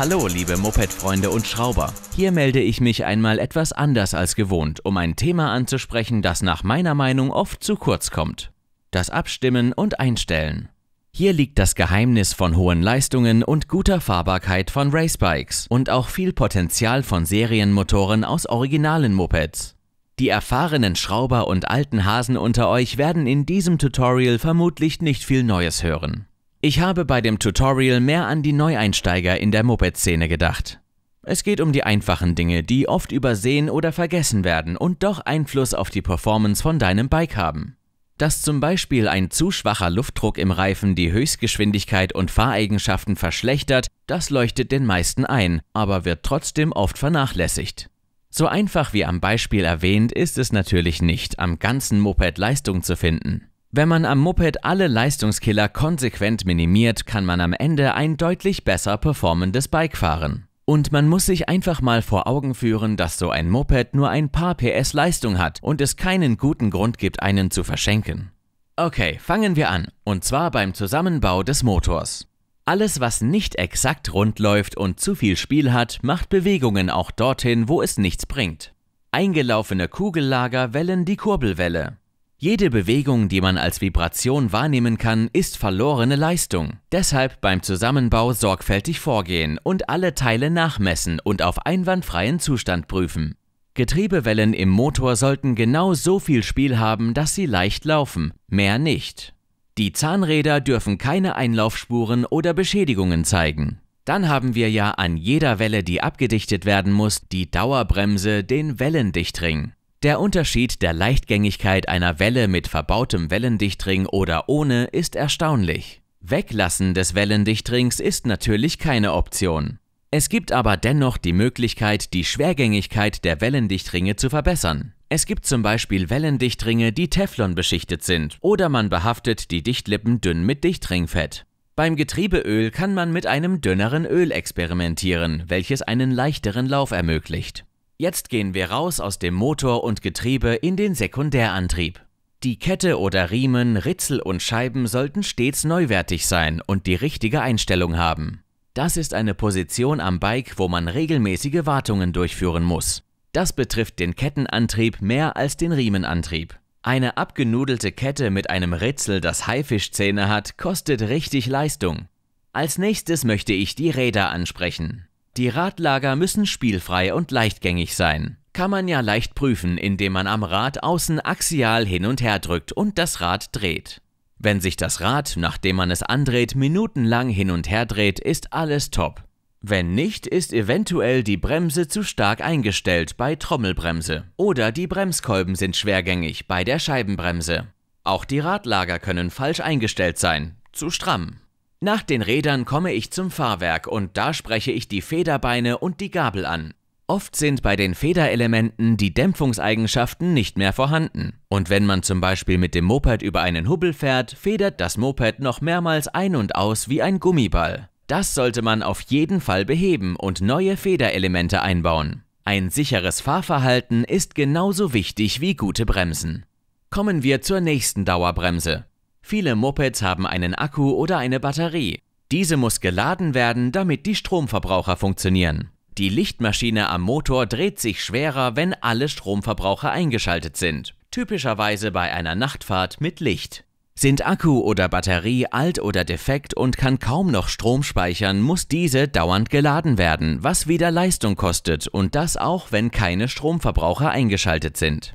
Hallo, liebe Moped-Freunde und Schrauber. Hier melde ich mich einmal etwas anders als gewohnt, um ein Thema anzusprechen, das nach meiner Meinung oft zu kurz kommt. Das Abstimmen und Einstellen. Hier liegt das Geheimnis von hohen Leistungen und guter Fahrbarkeit von Racebikes und auch viel Potenzial von Serienmotoren aus originalen Mopeds. Die erfahrenen Schrauber und alten Hasen unter euch werden in diesem Tutorial vermutlich nicht viel Neues hören. Ich habe bei dem Tutorial mehr an die Neueinsteiger in der Moped-Szene gedacht. Es geht um die einfachen Dinge, die oft übersehen oder vergessen werden und doch Einfluss auf die Performance von deinem Bike haben. Dass zum Beispiel ein zu schwacher Luftdruck im Reifen die Höchstgeschwindigkeit und Fahreigenschaften verschlechtert, das leuchtet den meisten ein, aber wird trotzdem oft vernachlässigt. So einfach wie am Beispiel erwähnt ist es natürlich nicht, am ganzen Moped Leistung zu finden. Wenn man am Moped alle Leistungskiller konsequent minimiert, kann man am Ende ein deutlich besser performendes Bike fahren. Und man muss sich einfach mal vor Augen führen, dass so ein Moped nur ein paar PS Leistung hat und es keinen guten Grund gibt, einen zu verschenken. Okay, fangen wir an, und zwar beim Zusammenbau des Motors. Alles, was nicht exakt rund läuft und zu viel Spiel hat, macht Bewegungen auch dorthin, wo es nichts bringt. Eingelaufene Kugellager wellen die Kurbelwelle. Jede Bewegung, die man als Vibration wahrnehmen kann, ist verlorene Leistung. Deshalb beim Zusammenbau sorgfältig vorgehen und alle Teile nachmessen und auf einwandfreien Zustand prüfen. Getriebewellen im Motor sollten genau so viel Spiel haben, dass sie leicht laufen, mehr nicht. Die Zahnräder dürfen keine Einlaufspuren oder Beschädigungen zeigen. Dann haben wir ja an jeder Welle, die abgedichtet werden muss, die Dauerbremse, den Wellendichtring. Der Unterschied der Leichtgängigkeit einer Welle mit verbautem Wellendichtring oder ohne ist erstaunlich. Weglassen des Wellendichtrings ist natürlich keine Option. Es gibt aber dennoch die Möglichkeit, die Schwergängigkeit der Wellendichtringe zu verbessern. Es gibt zum Beispiel Wellendichtringe, die Teflon beschichtet sind, oder man behaftet die Dichtlippen dünn mit Dichtringfett. Beim Getriebeöl kann man mit einem dünneren Öl experimentieren, welches einen leichteren Lauf ermöglicht. Jetzt gehen wir raus aus dem Motor und Getriebe in den Sekundärantrieb. Die Kette oder Riemen, Ritzel und Scheiben sollten stets neuwertig sein und die richtige Einstellung haben. Das ist eine Position am Bike, wo man regelmäßige Wartungen durchführen muss. Das betrifft den Kettenantrieb mehr als den Riemenantrieb. Eine abgenudelte Kette mit einem Ritzel, das Haifischzähne hat, kostet richtig Leistung. Als nächstes möchte ich die Räder ansprechen. Die Radlager müssen spielfrei und leichtgängig sein. Kann man ja leicht prüfen, indem man am Rad außen axial hin und her drückt und das Rad dreht. Wenn sich das Rad, nachdem man es andreht, minutenlang hin und her dreht, ist alles top. Wenn nicht, ist eventuell die Bremse zu stark eingestellt bei Trommelbremse. Oder die Bremskolben sind schwergängig bei der Scheibenbremse. Auch die Radlager können falsch eingestellt sein, zu stramm. Nach den Rädern komme ich zum Fahrwerk und da spreche ich die Federbeine und die Gabel an. Oft sind bei den Federelementen die Dämpfungseigenschaften nicht mehr vorhanden. Und wenn man zum Beispiel mit dem Moped über einen Hubbel fährt, federt das Moped noch mehrmals ein und aus wie ein Gummiball. Das sollte man auf jeden Fall beheben und neue Federelemente einbauen. Ein sicheres Fahrverhalten ist genauso wichtig wie gute Bremsen. Kommen wir zur nächsten Dauerbremse. Viele Mopeds haben einen Akku oder eine Batterie. Diese muss geladen werden, damit die Stromverbraucher funktionieren. Die Lichtmaschine am Motor dreht sich schwerer, wenn alle Stromverbraucher eingeschaltet sind. Typischerweise bei einer Nachtfahrt mit Licht. Sind Akku oder Batterie alt oder defekt und kann kaum noch Strom speichern, muss diese dauernd geladen werden, was wieder Leistung kostet und das auch, wenn keine Stromverbraucher eingeschaltet sind.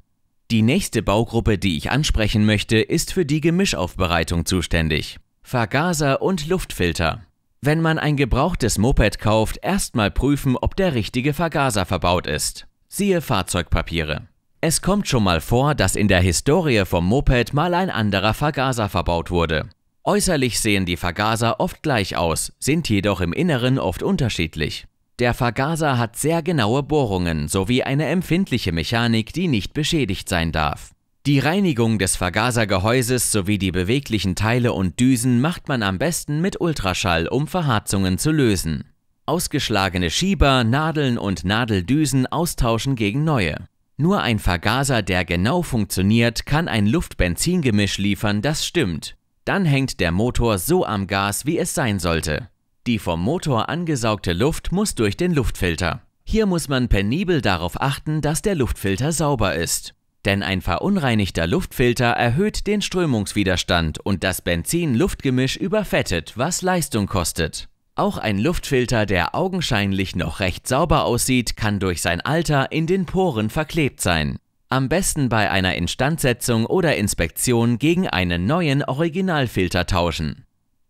Die nächste Baugruppe, die ich ansprechen möchte, ist für die Gemischaufbereitung zuständig. Vergaser und Luftfilter. Wenn man ein gebrauchtes Moped kauft, erstmal prüfen, ob der richtige Vergaser verbaut ist. Siehe Fahrzeugpapiere. Es kommt schon mal vor, dass in der Historie vom Moped mal ein anderer Vergaser verbaut wurde. Äußerlich sehen die Vergaser oft gleich aus, sind jedoch im Inneren oft unterschiedlich. Der Vergaser hat sehr genaue Bohrungen sowie eine empfindliche Mechanik, die nicht beschädigt sein darf. Die Reinigung des Vergasergehäuses sowie die beweglichen Teile und Düsen macht man am besten mit Ultraschall, um Verharzungen zu lösen. Ausgeschlagene Schieber, Nadeln und Nadeldüsen austauschen gegen neue. Nur ein Vergaser, der genau funktioniert, kann ein Luft-Benzin-Gemisch liefern, das stimmt. Dann hängt der Motor so am Gas, wie es sein sollte. Die vom Motor angesaugte Luft muss durch den Luftfilter. Hier muss man penibel darauf achten, dass der Luftfilter sauber ist. Denn ein verunreinigter Luftfilter erhöht den Strömungswiderstand und das Benzin-Luftgemisch überfettet, was Leistung kostet. Auch ein Luftfilter, der augenscheinlich noch recht sauber aussieht, kann durch sein Alter in den Poren verklebt sein. Am besten bei einer Instandsetzung oder Inspektion gegen einen neuen Originalfilter tauschen.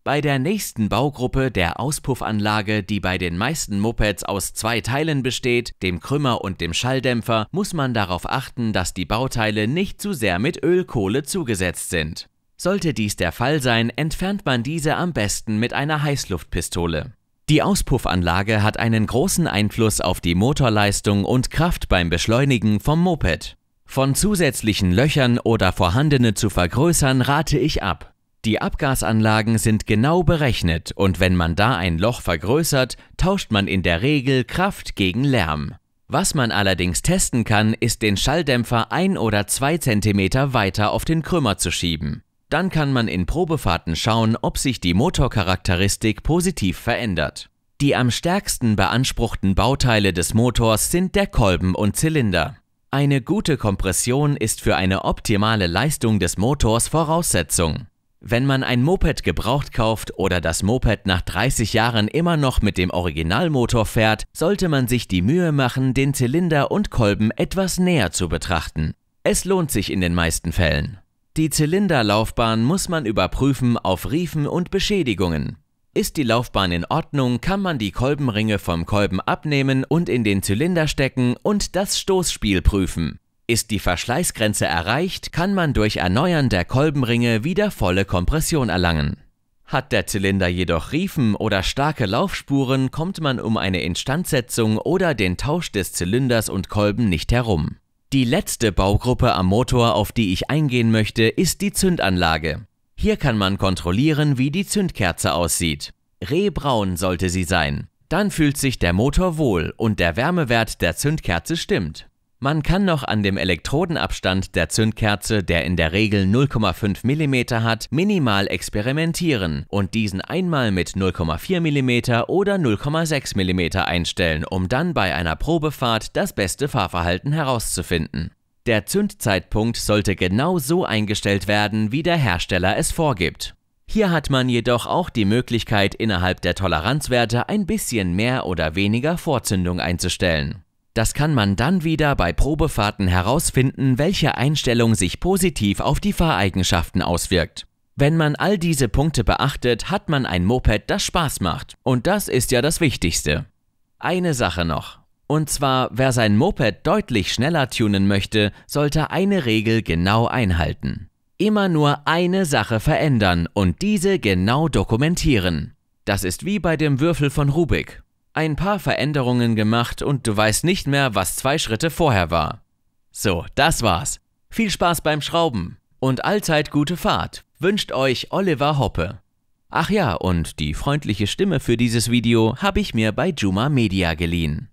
Bei der nächsten Baugruppe der Auspuffanlage, die bei den meisten Mopeds aus zwei Teilen besteht, dem Krümmer und dem Schalldämpfer, muss man darauf achten, dass die Bauteile nicht zu sehr mit Ölkohle zugesetzt sind. Sollte dies der Fall sein, entfernt man diese am besten mit einer Heißluftpistole. Die Auspuffanlage hat einen großen Einfluss auf die Motorleistung und Kraft beim Beschleunigen vom Moped. Von zusätzlichen Löchern oder vorhandene zu vergrößern rate ich ab. Die Abgasanlagen sind genau berechnet und wenn man da ein Loch vergrößert, tauscht man in der Regel Kraft gegen Lärm. Was man allerdings testen kann, ist den Schalldämpfer ein oder zwei Zentimeter weiter auf den Krümmer zu schieben. Dann kann man in Probefahrten schauen, ob sich die Motorcharakteristik positiv verändert. Die am stärksten beanspruchten Bauteile des Motors sind der Kolben und Zylinder. Eine gute Kompression ist für eine optimale Leistung des Motors Voraussetzung. Wenn man ein Moped gebraucht kauft oder das Moped nach 30 Jahren immer noch mit dem Originalmotor fährt, sollte man sich die Mühe machen, den Zylinder und Kolben etwas näher zu betrachten. Es lohnt sich in den meisten Fällen. Die Zylinderlaufbahn muss man überprüfen auf Riefen und Beschädigungen. Ist die Laufbahn in Ordnung, kann man die Kolbenringe vom Kolben abnehmen und in den Zylinder stecken und das Stoßspiel prüfen. Ist die Verschleißgrenze erreicht, kann man durch Erneuern der Kolbenringe wieder volle Kompression erlangen. Hat der Zylinder jedoch Riefen oder starke Laufspuren, kommt man um eine Instandsetzung oder den Tausch des Zylinders und Kolben nicht herum. Die letzte Baugruppe am Motor, auf die ich eingehen möchte, ist die Zündanlage. Hier kann man kontrollieren, wie die Zündkerze aussieht. Rehbraun sollte sie sein. Dann fühlt sich der Motor wohl und der Wärmewert der Zündkerze stimmt. Man kann noch an dem Elektrodenabstand der Zündkerze, der in der Regel 0,5 mm hat, minimal experimentieren und diesen einmal mit 0,4 mm oder 0,6 mm einstellen, um dann bei einer Probefahrt das beste Fahrverhalten herauszufinden. Der Zündzeitpunkt sollte genau so eingestellt werden, wie der Hersteller es vorgibt. Hier hat man jedoch auch die Möglichkeit, innerhalb der Toleranzwerte ein bisschen mehr oder weniger Vorzündung einzustellen. Das kann man dann wieder bei Probefahrten herausfinden, welche Einstellung sich positiv auf die Fahreigenschaften auswirkt. Wenn man all diese Punkte beachtet, hat man ein Moped, das Spaß macht. Und das ist ja das Wichtigste. Eine Sache noch. Und zwar, wer sein Moped deutlich schneller tunen möchte, sollte eine Regel genau einhalten. Immer nur eine Sache verändern und diese genau dokumentieren. Das ist wie bei dem Würfel von Rubik ein paar Veränderungen gemacht und du weißt nicht mehr, was zwei Schritte vorher war. So, das war's. Viel Spaß beim Schrauben und allzeit gute Fahrt wünscht euch Oliver Hoppe. Ach ja, und die freundliche Stimme für dieses Video habe ich mir bei Juma Media geliehen.